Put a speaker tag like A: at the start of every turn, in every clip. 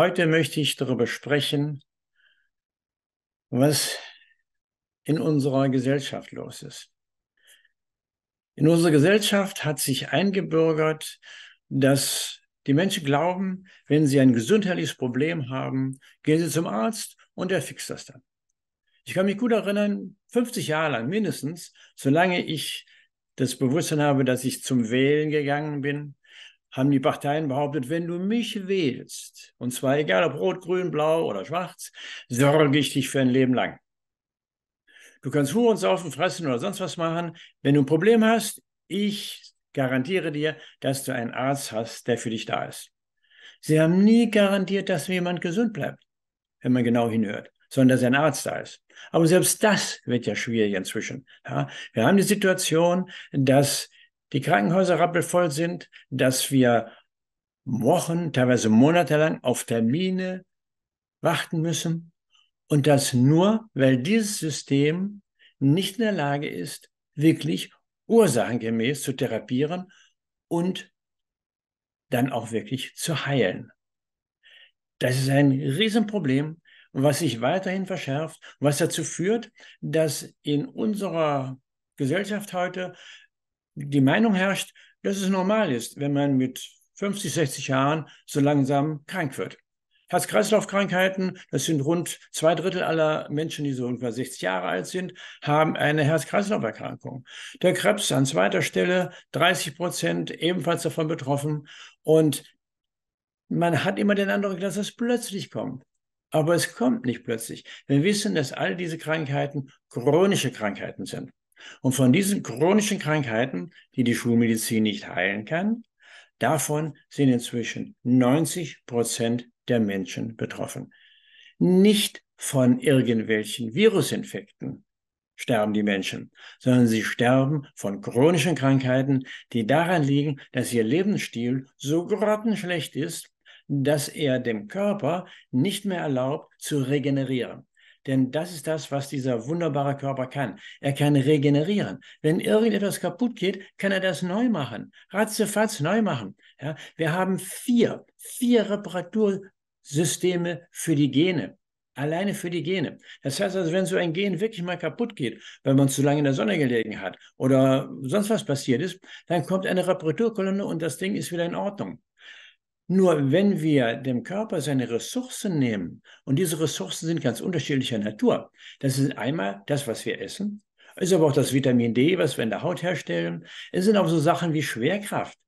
A: heute möchte ich darüber sprechen, was in unserer Gesellschaft los ist. In unserer Gesellschaft hat sich eingebürgert, dass die Menschen glauben, wenn sie ein gesundheitliches Problem haben, gehen sie zum Arzt und er fixt das dann. Ich kann mich gut erinnern, 50 Jahre lang mindestens, solange ich das Bewusstsein habe, dass ich zum Wählen gegangen bin, haben die Parteien behauptet, wenn du mich wählst, und zwar egal ob rot, grün, blau oder schwarz, sorge ich dich für ein Leben lang. Du kannst Huren saufen, fressen oder sonst was machen. Wenn du ein Problem hast, ich garantiere dir, dass du einen Arzt hast, der für dich da ist. Sie haben nie garantiert, dass jemand gesund bleibt, wenn man genau hinhört, sondern dass ein Arzt da ist. Aber selbst das wird ja schwierig inzwischen. Ja? Wir haben die Situation, dass die Krankenhäuser rappelvoll sind, dass wir Wochen, teilweise monatelang auf Termine warten müssen und das nur, weil dieses System nicht in der Lage ist, wirklich ursachengemäß zu therapieren und dann auch wirklich zu heilen. Das ist ein Riesenproblem, was sich weiterhin verschärft, was dazu führt, dass in unserer Gesellschaft heute die Meinung herrscht, dass es normal ist, wenn man mit 50, 60 Jahren so langsam krank wird. Herz-Kreislauf-Krankheiten, das sind rund zwei Drittel aller Menschen, die so ungefähr 60 Jahre alt sind, haben eine Herz-Kreislauf-Erkrankung. Der Krebs an zweiter Stelle, 30 Prozent ebenfalls davon betroffen. Und man hat immer den Eindruck, dass es plötzlich kommt. Aber es kommt nicht plötzlich. Wir wissen, dass all diese Krankheiten chronische Krankheiten sind. Und von diesen chronischen Krankheiten, die die Schulmedizin nicht heilen kann, davon sind inzwischen 90 Prozent der Menschen betroffen. Nicht von irgendwelchen Virusinfekten sterben die Menschen, sondern sie sterben von chronischen Krankheiten, die daran liegen, dass ihr Lebensstil so grottenschlecht ist, dass er dem Körper nicht mehr erlaubt zu regenerieren. Denn das ist das, was dieser wunderbare Körper kann. Er kann regenerieren. Wenn irgendetwas kaputt geht, kann er das neu machen. Ratzefatz neu machen. Ja, wir haben vier, vier Reparatursysteme für die Gene. Alleine für die Gene. Das heißt also, wenn so ein Gen wirklich mal kaputt geht, weil man zu lange in der Sonne gelegen hat oder sonst was passiert ist, dann kommt eine Reparaturkolonne und das Ding ist wieder in Ordnung. Nur wenn wir dem Körper seine Ressourcen nehmen, und diese Ressourcen sind ganz unterschiedlicher Natur, das ist einmal das, was wir essen, ist aber auch das Vitamin D, was wir in der Haut herstellen, es sind auch so Sachen wie Schwerkraft.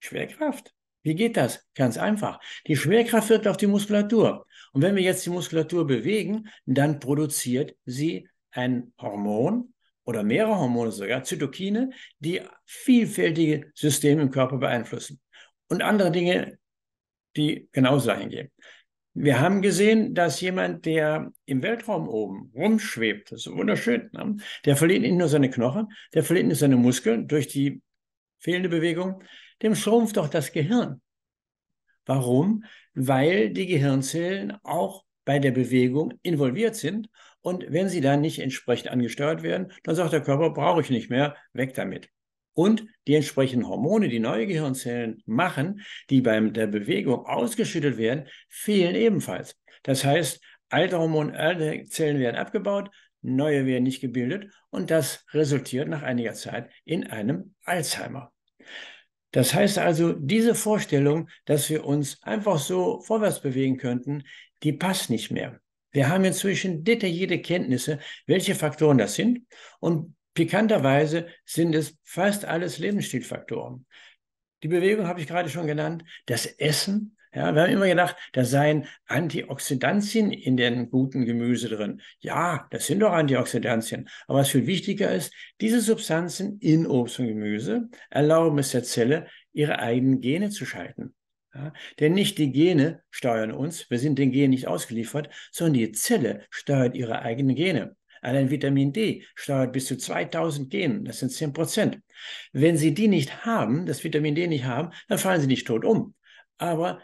A: Schwerkraft. Wie geht das? Ganz einfach. Die Schwerkraft wirkt auf die Muskulatur. Und wenn wir jetzt die Muskulatur bewegen, dann produziert sie ein Hormon, oder mehrere Hormone sogar, Zytokine, die vielfältige Systeme im Körper beeinflussen. Und andere Dinge die genauso dahin gehen. Wir haben gesehen, dass jemand, der im Weltraum oben rumschwebt, das ist wunderschön, ne? der verliert nicht nur seine Knochen, der verliert nicht seine Muskeln durch die fehlende Bewegung, dem schrumpft doch das Gehirn. Warum? Weil die Gehirnzellen auch bei der Bewegung involviert sind und wenn sie dann nicht entsprechend angesteuert werden, dann sagt der Körper, brauche ich nicht mehr, weg damit und die entsprechenden Hormone, die neue Gehirnzellen machen, die bei der Bewegung ausgeschüttet werden, fehlen ebenfalls. Das heißt, alte Hormone, alte Zellen werden abgebaut, neue werden nicht gebildet und das resultiert nach einiger Zeit in einem Alzheimer. Das heißt also, diese Vorstellung, dass wir uns einfach so vorwärts bewegen könnten, die passt nicht mehr. Wir haben inzwischen detaillierte Kenntnisse, welche Faktoren das sind und Pikanterweise sind es fast alles Lebensstilfaktoren. Die Bewegung habe ich gerade schon genannt, das Essen. Ja, wir haben immer gedacht, da seien Antioxidantien in den guten Gemüse drin. Ja, das sind doch Antioxidantien. Aber was viel wichtiger ist, diese Substanzen in Obst und Gemüse erlauben es der Zelle, ihre eigenen Gene zu schalten. Ja, denn nicht die Gene steuern uns, wir sind den Genen nicht ausgeliefert, sondern die Zelle steuert ihre eigenen Gene. Allein Vitamin D steuert bis zu 2000 Genen, das sind 10 Prozent. Wenn Sie die nicht haben, das Vitamin D nicht haben, dann fallen Sie nicht tot um. Aber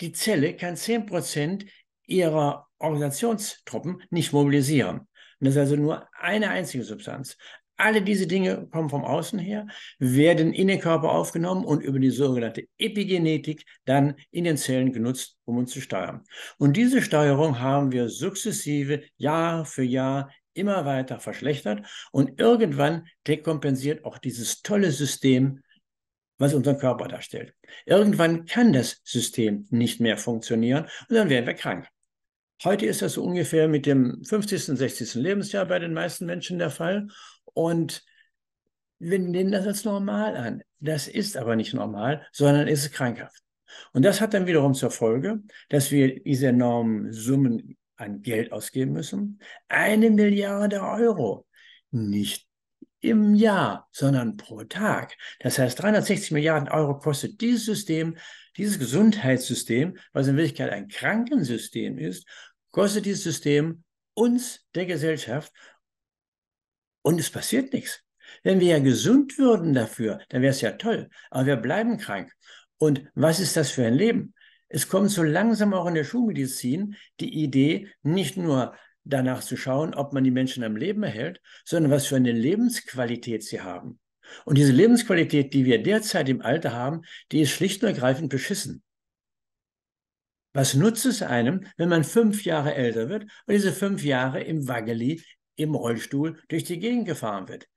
A: die Zelle kann 10 Prozent ihrer Organisationstruppen nicht mobilisieren. Und das ist also nur eine einzige Substanz. Alle diese Dinge kommen vom Außen her, werden in den Körper aufgenommen und über die sogenannte Epigenetik dann in den Zellen genutzt, um uns zu steuern. Und diese Steuerung haben wir sukzessive Jahr für Jahr immer weiter verschlechtert und irgendwann dekompensiert auch dieses tolle System, was unseren Körper darstellt. Irgendwann kann das System nicht mehr funktionieren und dann werden wir krank. Heute ist das so ungefähr mit dem 50., 60. Lebensjahr bei den meisten Menschen der Fall. Und wir nehmen das als normal an. Das ist aber nicht normal, sondern es ist krankhaft. Und das hat dann wiederum zur Folge, dass wir diese enormen Summen an Geld ausgeben müssen. Eine Milliarde Euro. Nicht im Jahr, sondern pro Tag. Das heißt, 360 Milliarden Euro kostet dieses System, dieses Gesundheitssystem, was in Wirklichkeit ein Krankensystem ist, kostet dieses System uns, der Gesellschaft. Und es passiert nichts. Wenn wir ja gesund würden dafür, dann wäre es ja toll. Aber wir bleiben krank. Und was ist das für ein Leben? Es kommt so langsam auch in der Schulmedizin die Idee, nicht nur danach zu schauen, ob man die Menschen am Leben erhält, sondern was für eine Lebensqualität sie haben. Und diese Lebensqualität, die wir derzeit im Alter haben, die ist schlicht und ergreifend beschissen. Was nutzt es einem, wenn man fünf Jahre älter wird und diese fünf Jahre im Waggeli im Rollstuhl durch die Gegend gefahren wird.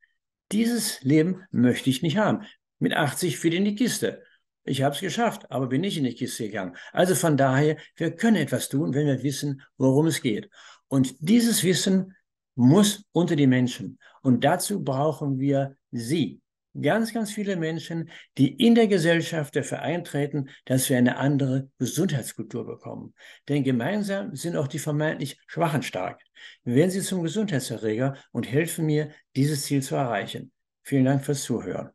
A: Dieses Leben möchte ich nicht haben. Mit 80 fiel in die Kiste. Ich habe es geschafft, aber bin nicht in die Kiste gegangen. Also von daher, wir können etwas tun, wenn wir wissen, worum es geht. Und dieses Wissen muss unter die Menschen. Und dazu brauchen wir Sie, ganz, ganz viele Menschen, die in der Gesellschaft dafür eintreten, dass wir eine andere Gesundheitskultur bekommen. Denn gemeinsam sind auch die vermeintlich Schwachen stark. Werden Sie zum Gesundheitserreger und helfen mir, dieses Ziel zu erreichen. Vielen Dank fürs Zuhören.